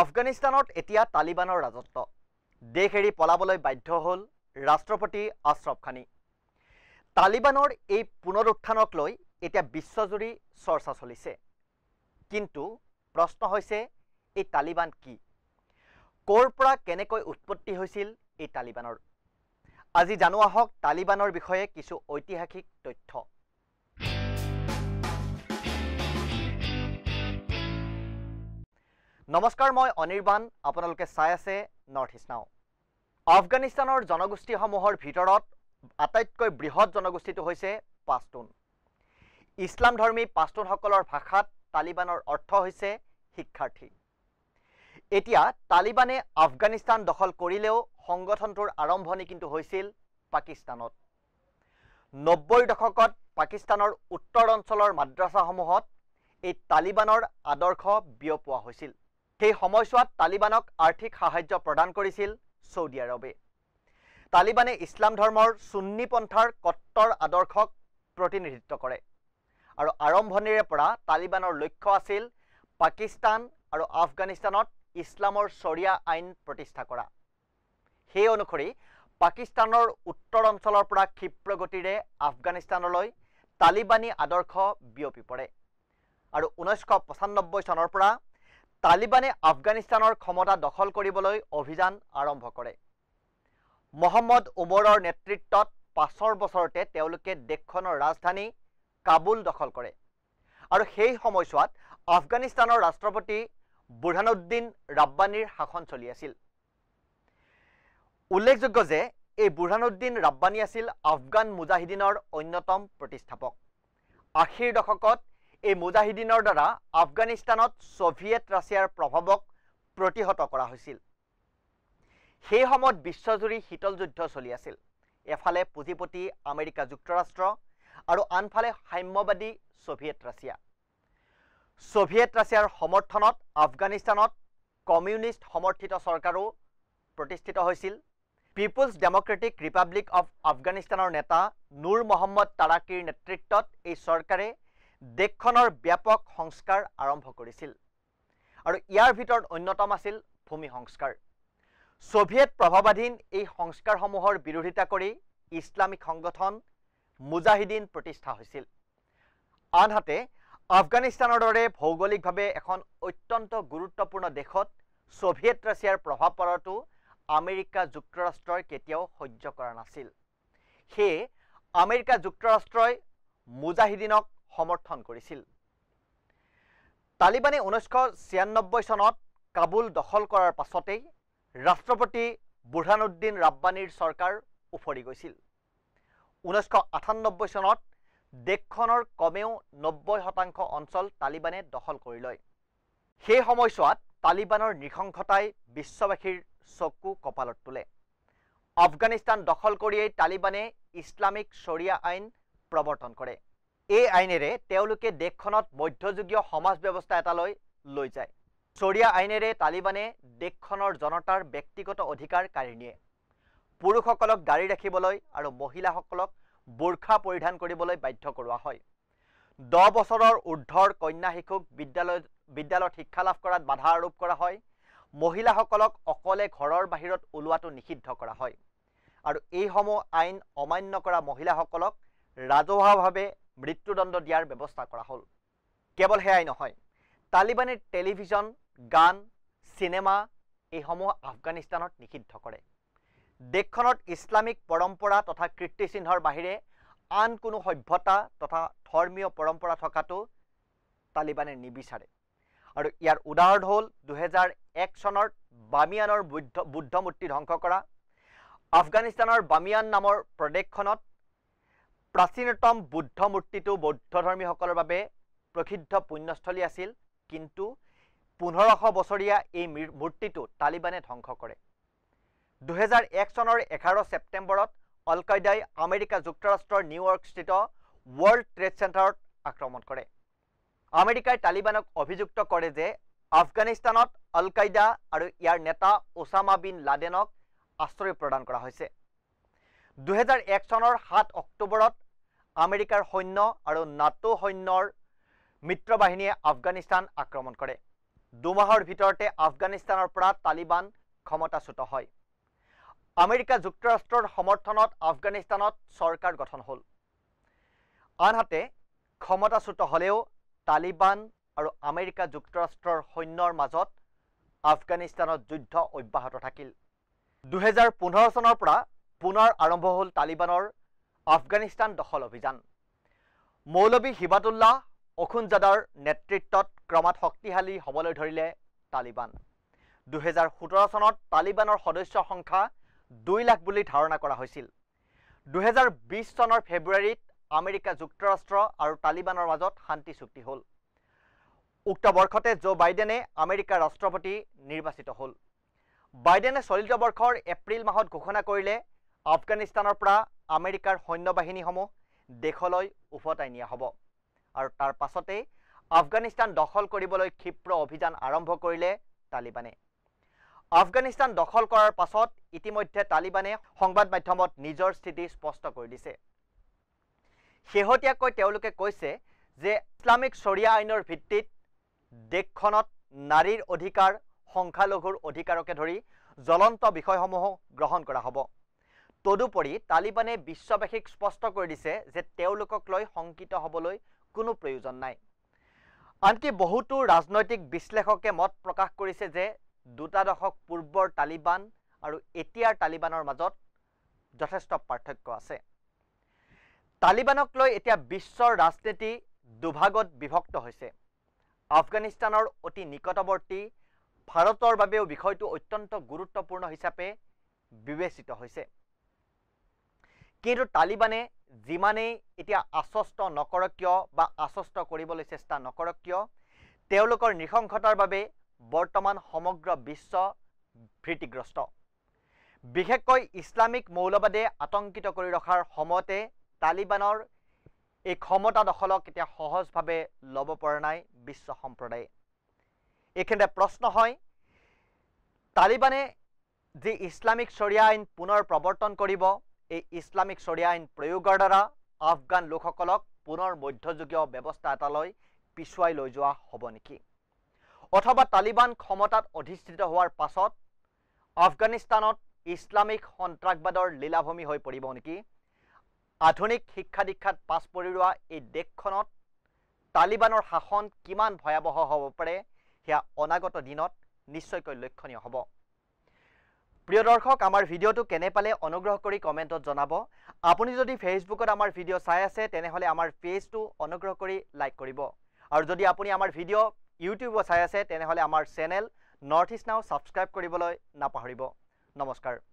আফগানিস্তানত এতিয়া তালিবানৰ ৰাজত্ব দেশ এৰি পলাবলৈ বাধ্য হ'ল ৰাষ্ট্ৰপতি আশ্ৰফ খানী তালিবানৰ এই পুনৰুত্থানক লৈ এতিয়া বিশ্বজুৰি চৰ্চা চলিছে কিন্তু প্ৰশ্ন হৈছে এই তালিবান কি ক'ৰ পৰা কেনেকৈ উৎপত্তি হৈছিল এই তালিবানৰ আজি জানো আহক তালিবানৰ বিষয়ে কিছু ঐতিহাসিক তথ্য নমস্কাৰ মই অনিৰ্বাণ আপোনালোকে চাই আছে নৰ্থ ইষ্ট নাও আফগানিস্তানৰ জনগোষ্ঠীসমূহৰ ভিতৰত আটাইতকৈ বৃহৎ জনগোষ্ঠীটো হৈছে পাষ্টুন ইছলামধৰ্মী পাষ্টুনসকলৰ ভাষাত তালিবানৰ অৰ্থ হৈছে শিক্ষাৰ্থী এতিয়া তালিবানে আফগানিস্তান দখল কৰিলেও সংগঠনটোৰ আৰম্ভণি কিন্তু হৈছিল পাকিস্তানত নব্বৈ দশকত পাকিস্তানৰ উত্তৰ অঞ্চলৰ মাদ্ৰাছাসমূহত এই তালিবানৰ আদৰ্শ বিয়পোৱা হৈছিল সেই সময়ছোৱাত তালিবানক আৰ্থিক সাহায্য প্ৰদান কৰিছিল চৌদি আৰৱে তালিবানে ইছলাম ধৰ্মৰ পন্থাৰ কট্টৰ আদৰ্শক প্ৰতিনিধিত্ব কৰে আৰু আৰম্ভণিৰে পৰা তালিবানৰ লক্ষ্য আছিল পাকিস্তান আৰু আফগানিস্তানত ইছলামৰ চৰিয়া আইন প্ৰতিষ্ঠা কৰা সেই অনুসৰি পাকিস্তানৰ উত্তৰ অঞ্চলৰ পৰা ক্ষীপ্ৰ গতিৰে আফগানিস্তানলৈ তালিবানী আদৰ্শ বিয়পি পৰে আৰু ঊনৈছশ পঁচানব্বৈ চনৰ পৰা তালিবানে আফগানিস্তানৰ ক্ষমতা দখল কৰিবলৈ অভিযান আৰম্ভ কৰে মহম্মদ ওমৰৰ নেতৃত্বত পাছৰ বছৰতে তেওঁলোকে দেশখনৰ ৰাজধানী কাবুল দখল কৰে আৰু সেই সময়ছোৱাত আফগানিস্তানৰ ৰাষ্ট্ৰপতি বুৰহানুদ্দিন ৰাব্বানীৰ শাসন চলি আছিল উল্লেখযোগ্য যে এই বুৰহানুদ্দিন ৰাব্বানী আছিল আফগান মুজাহিদিনৰ অন্যতম প্ৰতিষ্ঠাপক আশীৰ দশকত এই মুজাহিদিনৰ দ্বাৰা আফগানিস্তানত ছোভিয়েট ৰাছিয়াৰ প্ৰভাৱক প্ৰতিহত কৰা হৈছিল সেই সময়ত বিশ্বজুৰি শীতল যুদ্ধ চলি আছিল এফালে পুঁজিপতি আমেৰিকা যুক্তৰাষ্ট্ৰ আৰু আনফালে সাম্যবাদী ছোভিয়েট ৰাছিয়া ছোভিয়েট ৰাছিয়াৰ সমৰ্থনত আফগানিস্তানত কমিউনিষ্ট সমৰ্থিত চৰকাৰো প্ৰতিষ্ঠিত হৈছিল পিপুলছ ডেমক্ৰেটিক ৰিপাব্লিক অৱ আফগানিস্তানৰ নেতা নুৰ মহম্মদ তাৰাকীৰ নেতৃত্বত এই চৰকাৰে দেশখনৰ ব্যাপক সংস্কাৰ আৰম্ভ কৰিছিল আৰু ইয়াৰ ভিতৰত অন্যতম আছিল ভূমি সংস্কাৰ ছোভিয়েট প্ৰভাৱাধীন এই সংস্কাৰসমূহৰ বিৰোধিতা কৰি ইছলামিক সংগঠন মুজাহিদিন প্ৰতিষ্ঠা হৈছিল আনহাতে আফগানিস্তানৰ দৰে ভৌগোলিকভাৱে এখন অত্যন্ত গুৰুত্বপূৰ্ণ দেশত ছোভিয়েট ৰাছিয়াৰ প্ৰভাৱ পৰাটো আমেৰিকা যুক্তৰাষ্ট্ৰই কেতিয়াও সহ্য কৰা নাছিল সেয়ে আমেৰিকা যুক্তৰাষ্ট্ৰই মুজাহিদিনক সমৰ্থন কৰিছিল তালিবানে ঊনৈছশ ছিয়ান্নব্বৈ চনত কাবুল দখল কৰাৰ পাছতেই ৰাষ্ট্ৰপতি বুৰহানুদ্দিন ৰাব্বানীৰ চৰকাৰ উফৰি গৈছিল ঊনৈছশ আঠান্নব্বৈ চনত দেশখনৰ কমেও নব্বৈ শতাংশ অঞ্চল তালিবানে দখল কৰি লয় সেই সময়ছোৱাত তালিবানৰ নৃশংসতাই বিশ্ববাসীৰ চকু কপালত তোলে আফগানিস্তান দখল কৰিয়েই তালিবানে ইছলামিক চৰিয়া আইন প্ৰৱৰ্তন কৰে এই আইনেৰে তেওঁলোকে দেশখনত মধ্যযুগীয় সমাজ ব্যৱস্থা এটালৈ লৈ যায় চৰিয়া আইনেৰে তালিবানে দেশখনৰ জনতাৰ ব্যক্তিগত অধিকাৰ কাঢ়ি নিয়ে পুৰুষসকলক গাড়ী ৰাখিবলৈ আৰু মহিলাসকলক বোৰ্খা পৰিধান কৰিবলৈ বাধ্য কৰোৱা হয় দহ বছৰৰ উৰ্ধৰ কন্যা শিশুক বিদ্যালয় বিদ্যালয়ত শিক্ষা লাভ কৰাত বাধা আৰোপ কৰা হয় মহিলাসকলক অকলে ঘৰৰ বাহিৰত ওলোৱাটো নিষিদ্ধ কৰা হয় আৰু এইসমূহ আইন অমান্য কৰা মহিলাসকলক ৰাজহুৱাভাৱে মৃত্যুদণ্ড দিয়াৰ ব্যৱস্থা কৰা হ'ল কেৱল সেয়াই নহয় তালিবানে টেলিভিছন গান চিনেমা এইসমূহ আফগানিস্তানত নিষিদ্ধ কৰে দেশখনত ইছলামিক পৰম্পৰা তথা কীৰ্তিচিহ্নৰ বাহিৰে আন কোনো সভ্যতা তথা ধৰ্মীয় পৰম্পৰা থকাটো তালিবানে নিবিচাৰে আৰু ইয়াৰ উদাহৰণ হ'ল দুহেজাৰ এক চনত বামিয়ানৰ বুদ্ধ বুদ্ধমূৰ্তি ধ্বংস কৰা আফগানিস্তানৰ বামিয়ান নামৰ প্ৰদেশখনত প্ৰাচীনতম বুদ্ধ মূৰ্তিটো বৌদ্ধধৰ্মীসকলৰ বাবে প্ৰসিদ্ধ পুণ্যস্থলী আছিল কিন্তু পোন্ধৰশ বছৰীয়া এই মূৰ্তিটো তালিবানে ধ্বংস কৰে দুহেজাৰ এক চনৰ এঘাৰ ছেপ্টেম্বৰত অলকায়দাই আমেৰিকা যুক্তৰাষ্ট্ৰৰ নিউয়ৰ্কস্থিত ৱৰ্ল্ড ট্ৰেড চেণ্টাৰত আক্ৰমণ কৰে আমেৰিকাই তালিবানক অভিযুক্ত কৰে যে আফগানিস্তানত অলকায়দা আৰু ইয়াৰ নেতা ওচামা বিন লাডেনক আশ্ৰয় প্ৰদান কৰা হৈছে দুহেজাৰ এক চনৰ সাত অক্টোবৰত আমেৰিকাৰ সৈন্য আৰ নাটো মিত্ৰ বাহিনীয়ে আফগানিস্তান আক্ৰমণ কৰে দুমাহৰ ভিতৰতে আফগানিস্তানৰ পৰা তালিবান ক্ষমতাচ্যুত হয় আমেৰিকা যুক্তৰাষ্ট্ৰৰ সমৰ্থনত আফগানিস্তানত চৰকাৰ গঠন হল আনহাতে ক্ষমতাচ্যুত হলেও তালিবান আৰু আমেৰিকা যুক্তৰাষ্ট্ৰৰ সৈন্যৰ মাজত আফগানিস্তানত যুদ্ধ অব্যাহত থাকিল দুহেজাৰ পোন্ধৰ চনৰ পৰা পুনৰ আৰম্ভ হল তালিবানৰ আফগানিস্তান দখল অভিযান মৌলবী হিবাতুল্লাহ অখুনজাদাৰ নেতৃত্বত ক্ৰমাৎ শক্তিশালী হ'বলৈ ধৰিলে তালিবান দুহেজাৰ সোতৰ চনত তালিবানৰ সদস্য সংখ্যা দুই লাখ বুলি ধাৰণা কৰা হৈছিল দুহেজাৰ বিছ চনৰ ফেব্ৰুৱাৰীত আমেৰিকা যুক্তৰাষ্ট্ৰ আৰু তালিবানৰ মাজত শান্তি চুক্তি হ'ল উক্ত বৰ্ষতে জ' বাইডেনে আমেৰিকাৰ ৰাষ্ট্ৰপতি নিৰ্বাচিত হ'ল বাইডেনে চলিত বৰ্ষৰ এপ্ৰিল মাহত ঘোষণা কৰিলে আফগানিস্তানৰ পৰা আমেৰিকাৰ সৈন্য বাহিনীসমূহ দেশলৈ উভতাই নিয়া হব আৰু তাৰ পাছতে আফগানিস্তান দখল কৰিবলৈ ক্ষিপ্ৰ অভিযান আৰম্ভ কৰিলে তালিবানে আফগানিস্তান দখল কৰাৰ পাছত ইতিমধ্যে তালিবানে সংবাদ মাধ্যমত নিজৰ স্থিতি স্পষ্ট কৰি দিছে শেহতীয়াকৈ তেওঁলোকে কৈছে যে ইছলামিক চৰিয়া আইনৰ ভিত্তিত দেশখনত নাৰীৰ অধিকাৰ সংখ্যালঘুৰ অধিকাৰকে ধৰি জ্বলন্ত বিষয়সমূহো গ্ৰহণ কৰা হব তদুপৰি তালিবানে বিশ্ববাসীক স্পষ্ট কৰি দিছে যে তেওঁলোকক লৈ শংকিত হ'বলৈ কোনো প্ৰয়োজন নাই আনকি বহুতো ৰাজনৈতিক বিশ্লেষকে মত প্ৰকাশ কৰিছে যে দুটা দশক পূৰ্বৰ তালিবান আৰু এতিয়াৰ তালিবানৰ মাজত যথেষ্ট পাৰ্থক্য আছে তালিবানক লৈ এতিয়া বিশ্বৰ ৰাজনীতি দুভাগত বিভক্ত হৈছে আফগানিস্তানৰ অতি নিকটৱৰ্তী ভাৰতৰ বাবেও বিষয়টো অত্যন্ত গুৰুত্বপূৰ্ণ হিচাপে বিবেচিত হৈছে কিন্তু তালিবানে যিমানেই এতিয়া আশ্বস্ত নকৰক কিয় বা আশ্বস্ত কৰিবলৈ চেষ্টা নকৰক কিয় তেওঁলোকৰ নৃশংসতাৰ বাবে বৰ্তমান সমগ্ৰ বিশ্ব ভীতিগ্ৰস্ত বিশেষকৈ ইছলামিক মৌলবাদে আতংকিত কৰি ৰখাৰ সময়তে তালিবানৰ এই ক্ষমতা দখলক এতিয়া সহজভাৱে ল'ব পৰা নাই বিশ্ব সম্প্ৰদায়ে এইখিনিতে প্ৰশ্ন হয় তালিবানে যি ইছলামিক চৰিয়া আইন পুনৰ প্ৰৱৰ্তন কৰিব এই ইছলামিক চৰিয়া আইন প্ৰয়োগৰ দ্বাৰা আফগান লোকসকলক পুনৰ মধ্যযুগীয় ব্যৱস্থা এটালৈ পিছুৱাই লৈ যোৱা হ'ব নেকি অথবা তালিবান ক্ষমতাত অধিষ্ঠিত হোৱাৰ পাছত আফগানিস্তানত ইছলামিক সন্ত্ৰাসবাদৰ লীলাভূমি হৈ পৰিব নেকি আধুনিক শিক্ষা দীক্ষাত পাছ পৰি ৰোৱা এই দেশখনত তালিবানৰ শাসন কিমান ভয়াৱহ হ'ব পাৰে সেয়া অনাগত দিনত নিশ্চয়কৈ লক্ষণীয় হ'ব প্রিয় দর্শক আমার ভিডিওটো কেনে পালে অনুগ্রহ করে কমেন্টত জানাব আপনি যদি ফেসবুকত আমার ভিডিও চাই আছে তেনেহলে আমার পেজটো অনুগ্রহ করে লাইক করব আর যদি আপনি আমার ভিডিও ইউটিউব চাই আছে তেনেহলে আমার channel North East Now subscribe করবলে নাপাহরিব নমস্কার